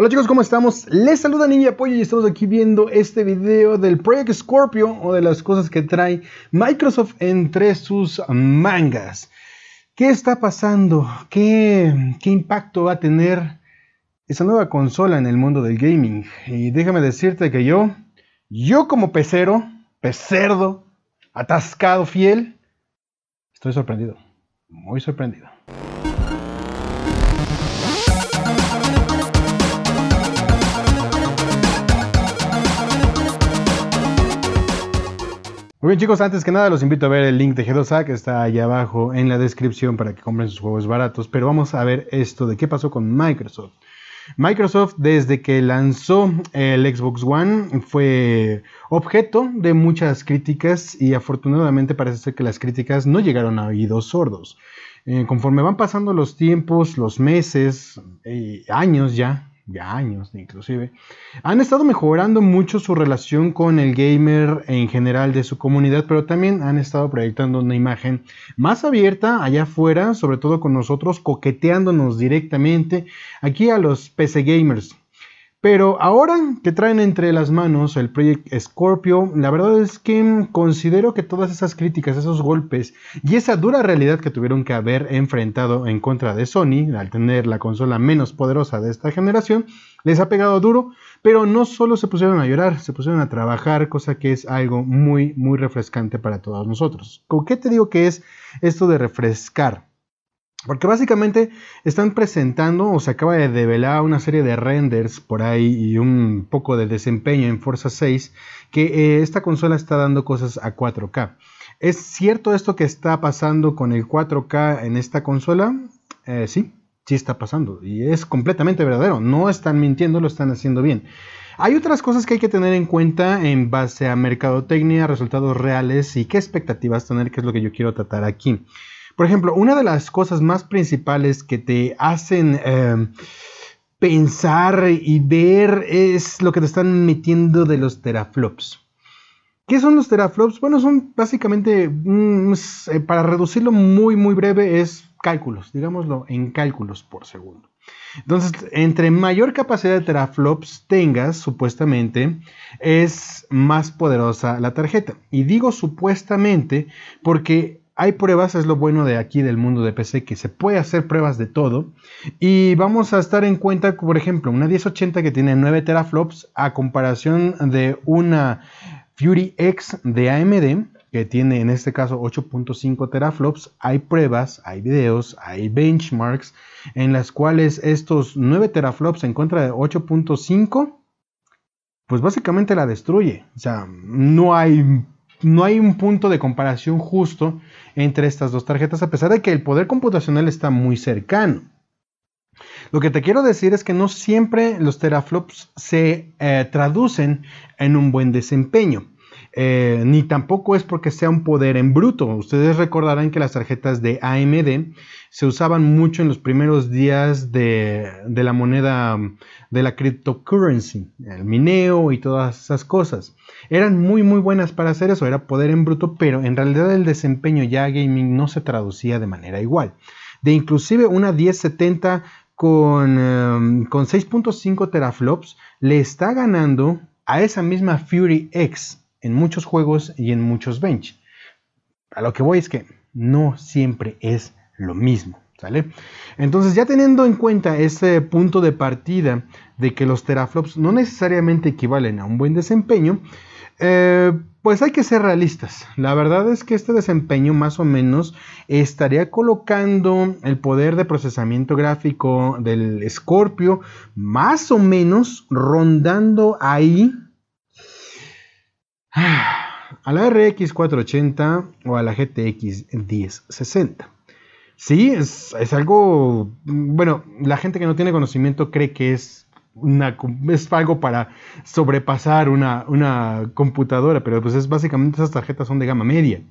Hola chicos, ¿cómo estamos? Les saluda Ninja Apoyo y estamos aquí viendo este video del Project Scorpio o de las cosas que trae Microsoft entre sus mangas. ¿Qué está pasando? ¿Qué, qué impacto va a tener esa nueva consola en el mundo del gaming? Y déjame decirte que yo, yo como pecero, pecerdo, atascado, fiel, estoy sorprendido, muy sorprendido. Muy bien chicos, antes que nada los invito a ver el link de G2A que está allá abajo en la descripción para que compren sus juegos baratos, pero vamos a ver esto de qué pasó con Microsoft. Microsoft desde que lanzó el Xbox One fue objeto de muchas críticas y afortunadamente parece ser que las críticas no llegaron a oídos sordos. Eh, conforme van pasando los tiempos, los meses, y eh, años ya, ya años inclusive, han estado mejorando mucho su relación con el gamer en general de su comunidad, pero también han estado proyectando una imagen más abierta allá afuera, sobre todo con nosotros, coqueteándonos directamente aquí a los PC gamers. Pero ahora que traen entre las manos el Project Scorpio, la verdad es que considero que todas esas críticas, esos golpes y esa dura realidad que tuvieron que haber enfrentado en contra de Sony, al tener la consola menos poderosa de esta generación, les ha pegado duro, pero no solo se pusieron a llorar, se pusieron a trabajar, cosa que es algo muy, muy refrescante para todos nosotros. ¿Con qué te digo que es esto de refrescar? Porque básicamente están presentando o se acaba de develar una serie de renders por ahí y un poco de desempeño en Forza 6 que eh, esta consola está dando cosas a 4K. ¿Es cierto esto que está pasando con el 4K en esta consola? Eh, sí, sí está pasando y es completamente verdadero, no están mintiendo, lo están haciendo bien. Hay otras cosas que hay que tener en cuenta en base a mercadotecnia, resultados reales y qué expectativas tener, que es lo que yo quiero tratar aquí. Por ejemplo, una de las cosas más principales que te hacen... Em, pensar y ver es lo que te están metiendo de los teraflops. ¿Qué son los teraflops? Bueno, son básicamente, mm, eh, para reducirlo muy, muy breve, es cálculos, digámoslo, en cálculos por segundo. Entonces, entre mayor capacidad de teraflops tengas, supuestamente, es más poderosa la tarjeta. Y digo supuestamente porque hay pruebas, es lo bueno de aquí del mundo de PC, que se puede hacer pruebas de todo. Y vamos a estar en cuenta, por ejemplo, una 1080 que tiene 9 teraflops a comparación de una Fury X de AMD que tiene en este caso 8.5 teraflops, hay pruebas, hay videos, hay benchmarks en las cuales estos 9 teraflops en contra de 8.5 pues básicamente la destruye. O sea, no hay no hay un punto de comparación justo entre estas dos tarjetas, a pesar de que el poder computacional está muy cercano. Lo que te quiero decir es que no siempre los teraflops se eh, traducen en un buen desempeño. Eh, ni tampoco es porque sea un poder en bruto. Ustedes recordarán que las tarjetas de AMD se usaban mucho en los primeros días de, la moneda de la cryptocurrency, el mineo y todas esas cosas. Eran muy muy buenas para hacer eso, era poder en bruto, pero en realidad el desempeño ya gaming no se traducía de manera igual. De inclusive una 1070 con, em, con 6.5 teraflops le está ganando a esa misma Fury X en muchos juegos y en muchos bench. A lo que voy es que no siempre es lo mismo. ¿Sale? Entonces, ya teniendo en cuenta ese punto de partida de que los teraflops no necesariamente equivalen a un buen desempeño, eh, pues hay que ser realistas. La verdad es que este desempeño más o menos estaría colocando el poder de procesamiento gráfico del Scorpio más o menos rondando ahí a la RX 480 o a la GTX 1060. Sí, es, algo, bueno, la gente que no tiene conocimiento cree que es, es algo para sobrepasar una, computadora, pero pues es básicamente esas tarjetas son de gama media.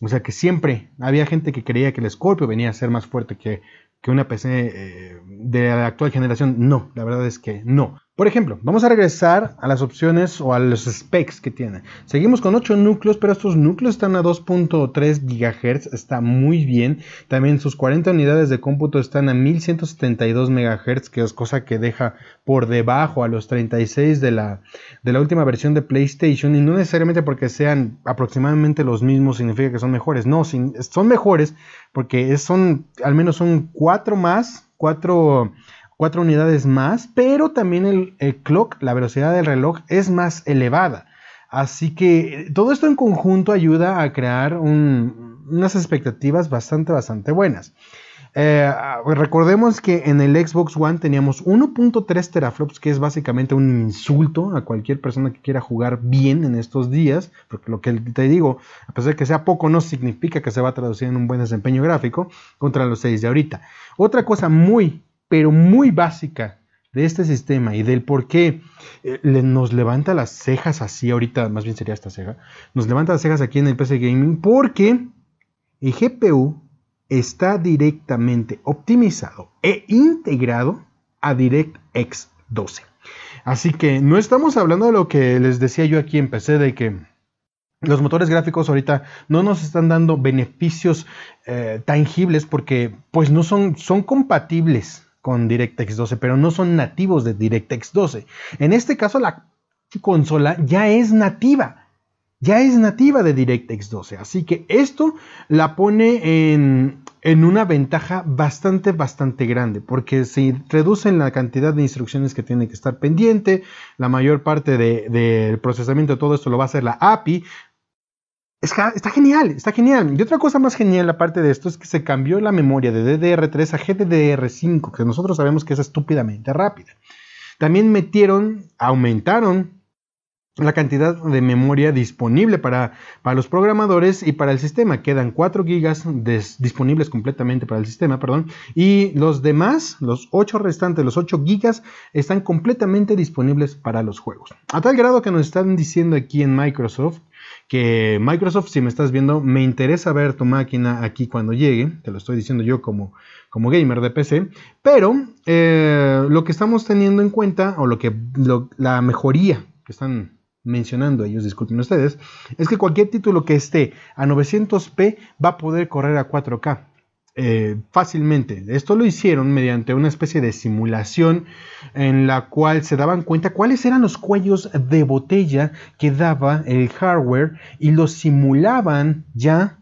O sea que siempre había gente que creía que el Scorpio venía a ser más fuerte que, una PC eh, de la actual generación. No, la verdad es que no. Por ejemplo, vamos a regresar a las opciones o a los specs que tiene. Seguimos con 8 núcleos, pero estos núcleos están a 2.3 GHz, está muy bien. También sus 40 unidades de cómputo están a 1172 MHz, que es cosa que deja por debajo a los 36 de la, de la última versión de PlayStation. Y no necesariamente porque sean aproximadamente los mismos significa que son mejores. No, son mejores porque son, al menos son 4 más, 4 cuatro unidades más, pero también el, clock, la velocidad del reloj, es más elevada. Así que eh, todo esto en conjunto ayuda a crear unas expectativas bastante, bastante buenas. Eh, recordemos que en el Xbox One teníamos 1.3 teraflops, que es básicamente un insulto a cualquier persona que quiera jugar bien en estos días, porque lo que te digo, a pesar de que sea poco, no significa que se va a traducir en un buen desempeño gráfico contra los 6 de ahorita. Otra cosa muy pero muy básica de este sistema y del por qué eh, nos levanta las cejas así, ahorita más bien sería esta ceja, nos levanta las cejas aquí en el PC Gaming porque el GPU está directamente optimizado e integrado a DirectX 12. Así que no estamos hablando de lo que les decía yo aquí en PC de que los motores gráficos ahorita no nos están dando beneficios eh, tangibles porque pues no son, son compatibles con DirectX 12, pero no son nativos de DirectX 12. En este caso, la consola ya es nativa. Ya es nativa de DirectX 12. Así que esto la pone en, en una ventaja bastante, bastante grande, porque si reducen la cantidad de instrucciones que tiene que estar pendiente, la mayor parte del procesamiento de todo esto lo va a hacer la API, Está, genial, está genial. Y otra cosa más genial aparte de esto es que se cambió la memoria de DDR3 a GDDR5, que nosotros sabemos que es estúpidamente rápida. También metieron, aumentaron la cantidad de memoria disponible para, los programadores y para el sistema. Quedan 4 gigas disponibles completamente para el sistema, perdón. Y los demás, los 8 restantes, los 8 gigas, están completamente disponibles para los juegos. A tal grado que nos están diciendo aquí en Microsoft que Microsoft, si me estás viendo, me interesa ver tu máquina aquí cuando llegue, te lo estoy diciendo yo como, como gamer de PC, pero eh, lo que estamos teniendo en cuenta, o lo que la mejoría que están mencionando ellos, disculpen ustedes, es que cualquier título que esté a 900p va a poder correr a 4K. Eh, fácilmente. Esto lo hicieron mediante una especie de simulación en la cual se daban cuenta cuáles eran los cuellos de botella que daba el hardware y los simulaban ya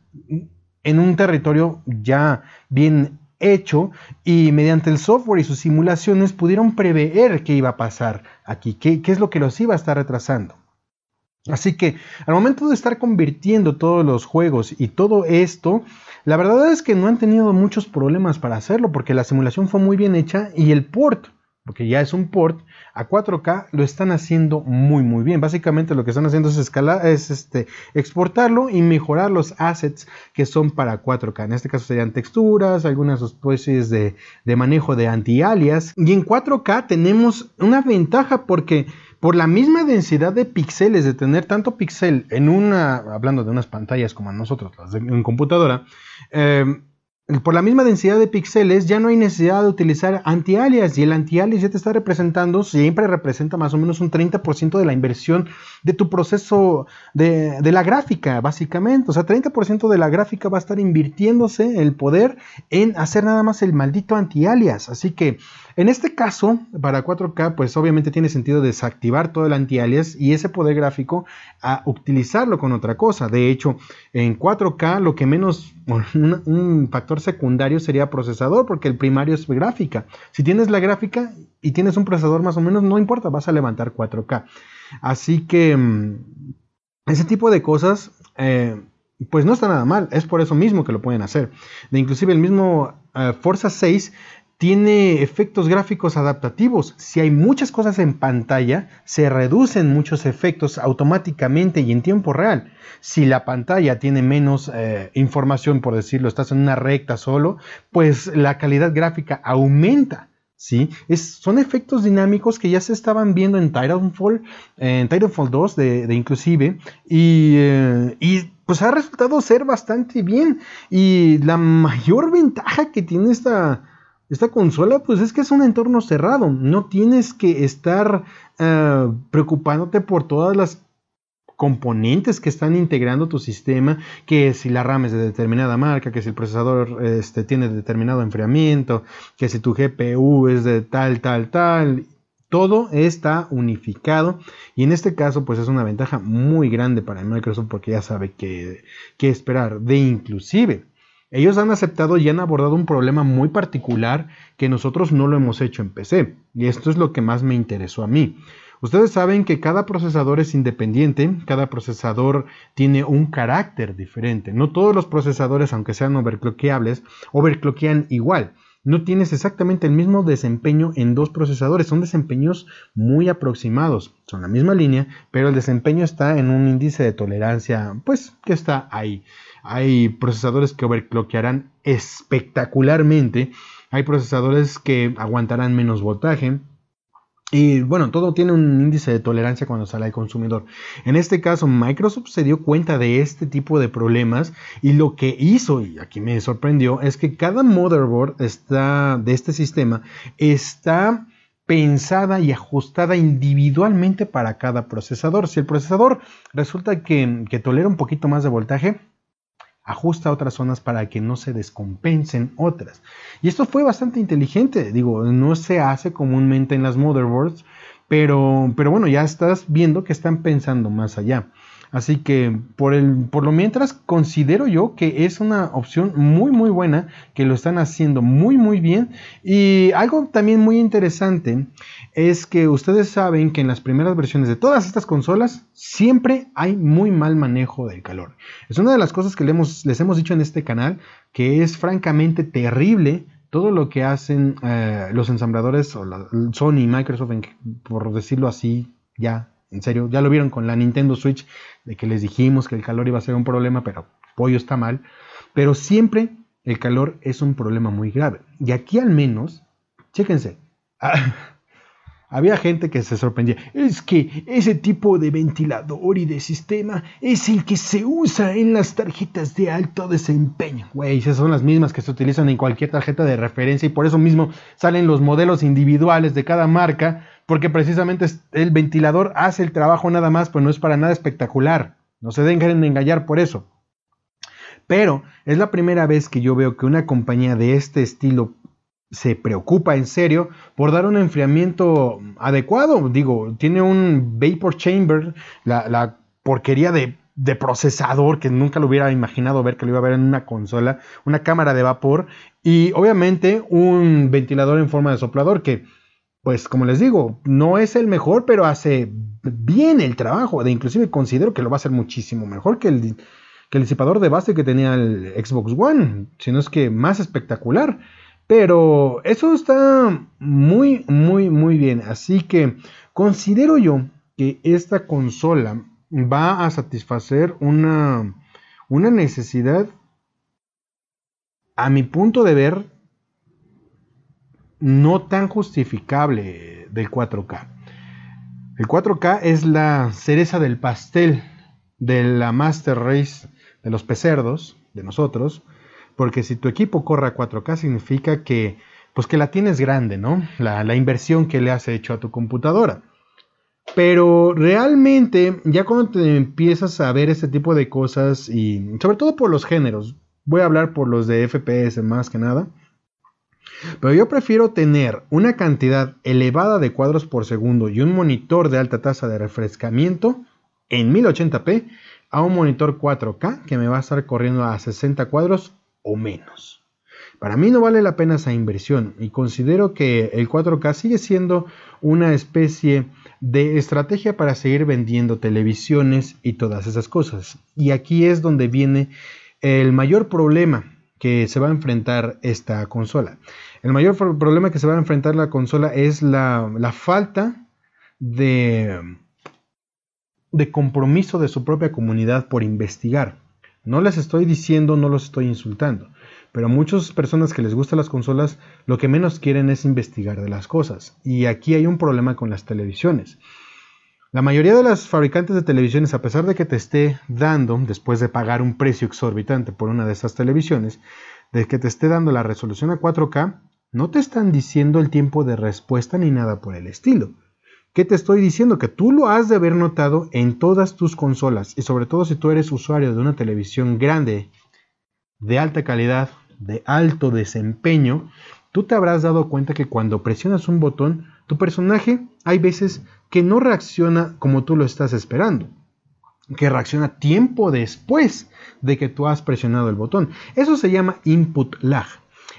en un territorio ya bien hecho y mediante el software y sus simulaciones pudieron prever qué iba a pasar aquí, qué es lo que los iba a estar retrasando. Así que al momento de estar convirtiendo todos los juegos y todo esto, la verdad es que no han tenido muchos problemas para hacerlo porque la simulación fue muy bien hecha y el port, porque ya es un port a 4K, lo están haciendo muy muy bien. Básicamente lo que están haciendo es escalar, es este exportarlo y mejorar los assets que son para 4K. En este caso serían texturas, algunas especies de, de manejo de anti-alias. Y en 4K tenemos una ventaja porque por la misma densidad de píxeles, de tener tanto píxel en una, hablando de unas pantallas como nosotros, las de, en computadora, em, por la misma densidad de píxeles ya no hay necesidad de utilizar anti-alias. y el antialias ya te está representando, siempre representa más o menos un 30% de la inversión de tu proceso de, de la gráfica, básicamente. O sea, 30% de la gráfica va a estar invirtiéndose el poder en hacer nada más el maldito anti-alias. Así que en este caso, para 4K, pues obviamente tiene sentido desactivar todo el antialias y ese poder gráfico a utilizarlo con otra cosa. De hecho, en 4K lo que menos, un, factor secundario sería procesador, porque el primario es gráfica. Si tienes la gráfica y tienes un procesador más o menos, no importa, vas a levantar 4K. Así que mm, ese tipo de cosas... Eh, pues no está nada mal, es por eso mismo que lo pueden hacer. De inclusive el mismo eh, Forza 6 tiene efectos gráficos adaptativos. Si hay muchas cosas en pantalla, se reducen muchos efectos automáticamente y en tiempo real. Si la pantalla tiene menos eh, información, por decirlo, estás en una recta solo, pues la calidad gráfica aumenta. ¿sí? son efectos dinámicos que ya se estaban viendo en Titanfall, en Titanfall 2 de, inclusive, y, eh, y, pues ha resultado ser bastante bien. Y la mayor ventaja que tiene esta esta consola, pues es que es un entorno cerrado. No tienes que estar eh, preocupándote por todas las componentes que están integrando tu sistema, que si la RAM es de determinada marca, que si el procesador este, tiene determinado enfriamiento, que si tu GPU es de tal, tal, tal. Todo está unificado y en este caso pues es una ventaja muy grande para Microsoft porque ya sabe qué esperar de inclusive ellos han aceptado y han abordado un problema muy particular que nosotros no lo hemos hecho en PC. Y esto es lo que más me interesó a mí. Ustedes saben que cada procesador es independiente, cada procesador tiene un carácter diferente. No todos los procesadores, aunque sean overclockeables, overclockean igual. No tienes exactamente el mismo desempeño en dos procesadores, son desempeños muy aproximados, son la misma línea, pero el desempeño está en un índice de tolerancia, pues que está ahí. Hay procesadores que overclockearán espectacularmente. Hay procesadores que aguantarán menos voltaje. Y bueno, todo tiene un índice de tolerancia cuando sale al consumidor. En este caso, Microsoft se dio cuenta de este tipo de problemas y lo que hizo, y aquí me sorprendió, es que cada motherboard está, de este sistema está pensada y ajustada individualmente para cada procesador. Si el procesador resulta que, que tolera un poquito más de voltaje, ajusta otras zonas para que no se descompensen otras. Y esto fue bastante inteligente, digo, no se hace comúnmente en las motherboards, pero, pero bueno, ya estás viendo que están pensando más allá. Así que por, por lo mientras considero yo que es una opción muy muy buena, que lo están haciendo muy muy bien. Y algo también muy interesante es que ustedes saben que en las primeras versiones de todas estas consolas siempre hay muy mal manejo del calor. Es una de las cosas que hemos, les hemos dicho en este canal, que es francamente terrible todo lo que hacen eh, los ensambladores Sony y Microsoft, por decirlo así, ya en serio, ya lo vieron con la Nintendo Switch, de que les dijimos que el calor iba a ser un problema, pero pollo está mal. Pero siempre el calor es un problema muy grave. Y aquí al menos, chéquense, ah, había gente que se sorprendía. Es que ese tipo de ventilador y de sistema es el que se usa en las tarjetas de alto desempeño. Güey, esas son las mismas que se utilizan en cualquier tarjeta de referencia y por eso mismo salen los modelos individuales de cada marca, porque precisamente el ventilador hace el trabajo nada más, pues no es para nada espectacular. No se dejen engañar por eso. Pero es la primera vez que yo veo que una compañía de este estilo se preocupa en serio por dar un enfriamiento adecuado. Digo, tiene un vapor chamber, la, porquería de, procesador que nunca lo hubiera imaginado ver, que lo iba a ver en una consola, una cámara de vapor y obviamente un ventilador en forma de soplador que, pues como les digo, no es el mejor, pero hace bien el trabajo. De inclusive considero que lo va a hacer muchísimo mejor que el, que el disipador de base que tenía el Xbox One, sino es que más espectacular. Pero eso está muy, muy, muy bien. Así que considero yo que esta consola va a satisfacer una, necesidad, a mi punto de ver, no tan justificable del 4K. El 4K es la cereza del pastel de la Master Race de los pecerdos, de nosotros, porque si tu equipo corre a 4K significa que, pues que la tienes grande, ¿no? La, la inversión que le has hecho a tu computadora. Pero realmente, ya cuando te empiezas a ver este tipo de cosas, y sobre todo por los géneros, voy a hablar por los de FPS más que nada, pero yo prefiero tener una cantidad elevada de cuadros por segundo y un monitor de alta tasa de refrescamiento en 1080p a un monitor 4K que me va a estar corriendo a 60 cuadros o menos. Para mí no vale la pena esa inversión y considero que el 4K sigue siendo una especie de estrategia para seguir vendiendo televisiones y todas esas cosas. Y aquí es donde viene el mayor problema que se va a enfrentar esta consola. El mayor problema que se va a enfrentar la consola es la, falta de compromiso de su propia comunidad por investigar. No les estoy diciendo, no los estoy insultando. Pero a muchas personas que les gustan las consolas, lo que menos quieren es investigar de las cosas. Y aquí hay un problema con las televisiones. La mayoría de las fabricantes de televisiones, a pesar de que te esté dando, después de pagar un precio exorbitante por una de esas televisiones, de que te esté dando la resolución a 4K, no te están diciendo el tiempo de respuesta ni nada por el estilo. ¿Qué te estoy diciendo? Que tú lo has de haber notado en todas tus consolas y sobre todo si tú eres usuario de una televisión grande, de alta calidad, de alto desempeño, tú te habrás dado cuenta que cuando presionas un botón, tu personaje hay veces que no reacciona como tú lo estás esperando, que reacciona tiempo después de que tú has presionado el botón. Eso se llama input lag.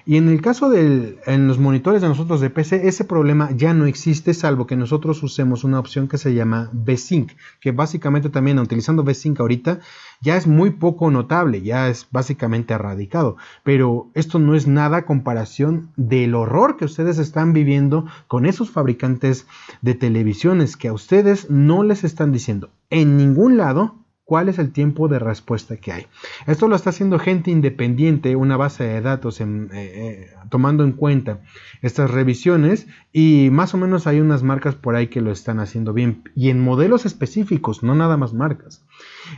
Y en el caso de los monitores de nosotros de PC, ese problema ya no existe, salvo que nosotros usemos una opción que se llama VSync, que básicamente también utilizando VSync ahorita ya es muy poco notable, ya es básicamente erradicado. Pero esto no es nada comparación del horror que ustedes están viviendo con esos fabricantes de televisiones que a ustedes no les están diciendo en ningún lado cuál es el tiempo de respuesta que hay. Esto lo está haciendo gente independiente, una base de datos eh, eh, tomando en cuenta estas revisiones y más o menos hay unas marcas por ahí que lo están haciendo bien y en modelos específicos, no nada más marcas.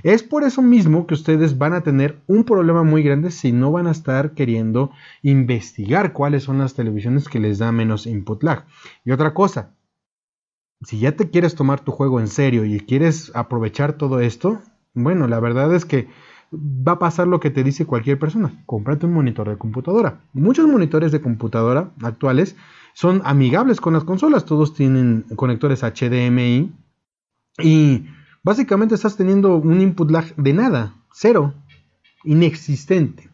Es por eso mismo que ustedes van a tener un problema muy grande si no van a estar queriendo investigar cuáles son las televisiones que les da menos input lag. Y otra cosa, si ya te quieres tomar tu juego en serio y quieres aprovechar todo esto, bueno, la verdad es que va a pasar lo que te dice cualquier persona. Cómprate un monitor de computadora. Muchos monitores de computadora actuales son amigables con las consolas. Todos tienen conectores HDMI. Y básicamente estás teniendo un input lag de nada, cero, inexistente.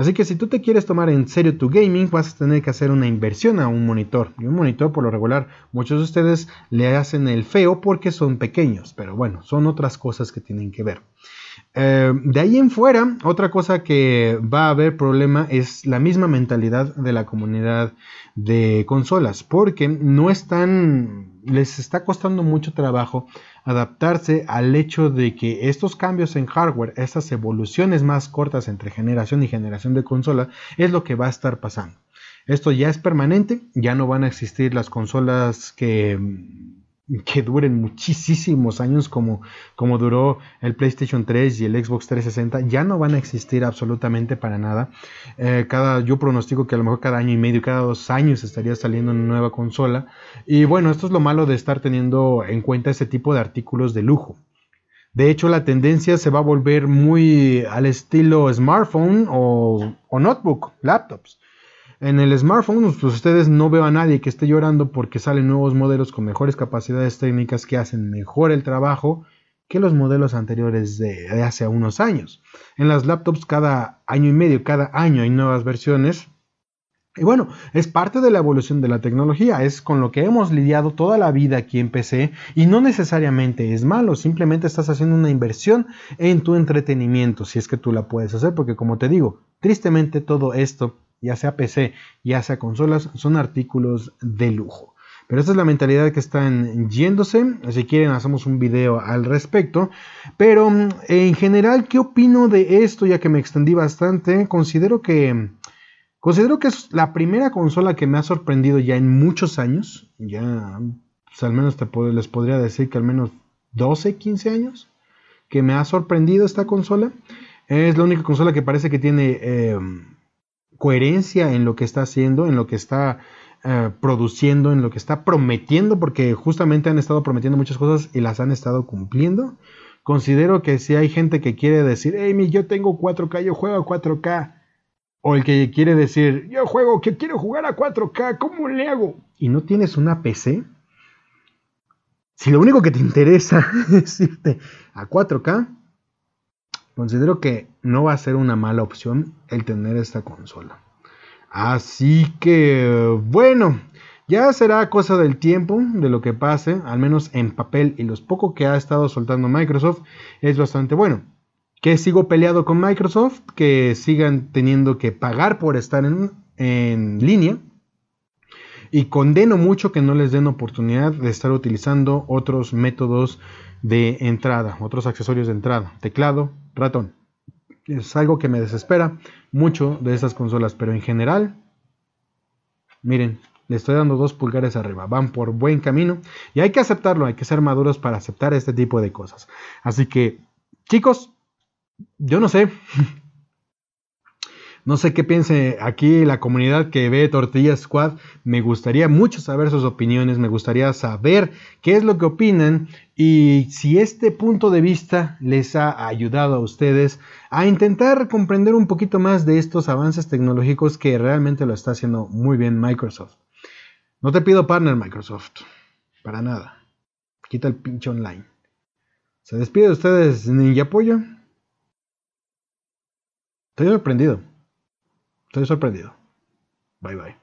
Así que si tú te quieres tomar en serio tu gaming, vas a tener que hacer una inversión a un monitor. Y un monitor, por lo regular, muchos de ustedes le hacen el feo porque son pequeños, pero bueno, son otras cosas que tienen que ver. Eh, de ahí en fuera, otra cosa que va a haber problema es la misma mentalidad de la comunidad de consolas, porque no están, les está costando mucho trabajo adaptarse al hecho de que estos cambios en hardware, estas evoluciones más cortas entre generación y generación de consola, es lo que va a estar pasando. Esto ya es permanente, ya no van a existir las consolas que que duren muchísimos años como, como duró el PlayStation 3 y el Xbox 360, ya no van a existir absolutamente para nada. Eh, cada, yo pronostico que a lo mejor cada año y medio, cada dos años estaría saliendo una nueva consola. Y bueno, esto es lo malo de estar teniendo en cuenta ese tipo de artículos de lujo. De hecho, la tendencia se va a volver muy al estilo smartphone o notebook, laptops. En el smartphone, pues, pues ustedes no veo a nadie que esté llorando porque salen nuevos modelos con mejores capacidades técnicas que hacen mejor el trabajo que los modelos anteriores de, hace unos años. En las laptops cada año y medio, cada año hay nuevas versiones. Y bueno, es parte de la evolución de la tecnología, es con lo que hemos lidiado toda la vida aquí en PC y no necesariamente es malo, simplemente estás haciendo una inversión en tu entretenimiento, si es que tú la puedes hacer, porque como te digo, tristemente todo esto ya sea PC, ya sea consolas, son artículos de lujo. Pero esta es la mentalidad que están yéndose. Si quieren, hacemos un video al respecto. Pero mm, en general, ¿qué opino de esto? Ya que me extendí bastante, considero que. Considero que es la primera consola que me ha sorprendido ya en muchos años. Ya, pues, al menos te, les podría decir que al menos 12, 15 años que me ha sorprendido esta consola. Es la única consola que parece que tiene em, coherencia en lo que está haciendo, en lo que está eh, produciendo, en lo que está prometiendo, porque justamente han estado prometiendo muchas cosas y las han estado cumpliendo. Considero que si hay gente que quiere decir, hey, yo tengo 4K, yo juego a 4K, o el que quiere decir, yo juego, que quiero jugar a 4K, ¿cómo le hago? Y no tienes una PC, si lo único que te interesa es irte a 4K, Considero que no va a ser una mala opción el tener esta consola. Así que, bueno, ya será cosa del tiempo, de lo que pase, al menos en papel y los poco que ha estado soltando Microsoft es bastante bueno. Que sigo peleado con Microsoft, que sigan teniendo que pagar por estar en, en línea. Y condeno mucho que no les den oportunidad de estar utilizando otros métodos de entrada, otros accesorios de entrada, teclado, ratón. Es algo que me desespera mucho de esas consolas, pero en general, miren, le estoy dando dos pulgares arriba, van por buen camino y hay que aceptarlo, hay que ser maduros para aceptar este tipo de cosas. Así que, chicos, yo no sé, no sé qué piense aquí la comunidad que ve Tortilla Squad. Me gustaría mucho saber sus opiniones, me gustaría saber qué es lo que opinan y si este punto de vista les ha ayudado a ustedes a intentar comprender un poquito más de estos avances tecnológicos que realmente lo está haciendo muy bien Microsoft. No te pido partner Microsoft, para nada. Quita el pinche online. Se despide de ustedes Ninja Pollo. Estoy sorprendido. Estoy sorprendido. Bye bye.